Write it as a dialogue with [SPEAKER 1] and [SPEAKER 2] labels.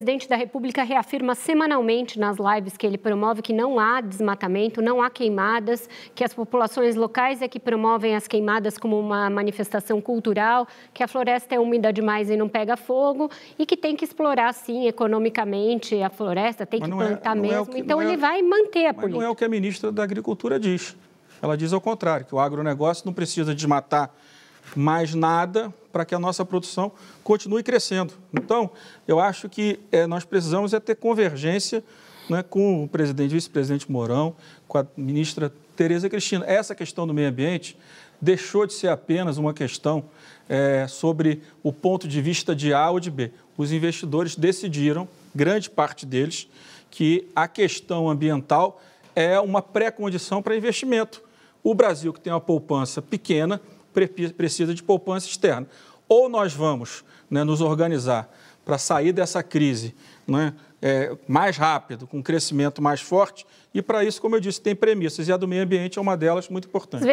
[SPEAKER 1] O presidente da República reafirma semanalmente nas lives que ele promove que não há desmatamento, não há queimadas, que as populações locais é que promovem as queimadas como uma manifestação cultural, que a floresta é úmida demais e não pega fogo e que tem que explorar, sim, economicamente a floresta, tem que é- plantar é, mesmo. É que, então, é ele é, vai
[SPEAKER 2] manter a política. Não é o que a ministra da Agricultura diz. Ela diz ao contrário, que o agronegócio não precisa desmatar mais nada para que a nossa produção continue crescendo. Então, eu acho que é, nós precisamos é ter convergência né, com o presidente, vice-presidente Mourão, com a ministra Tereza Cristina. Essa questão do meio ambiente deixou de ser apenas uma questão é, sobre o ponto de vista de A ou de B. Os investidores decidiram, grande parte deles, que a questão ambiental é uma pré-condição para investimento. O Brasil, que tem uma poupança pequena, precisa de poupança externa. Ou nós vamos né, nos organizar para sair dessa crise né, é, mais rápido, com um crescimento mais forte, e para isso, como eu disse, tem premissas, e a do meio ambiente é uma delas muito importante.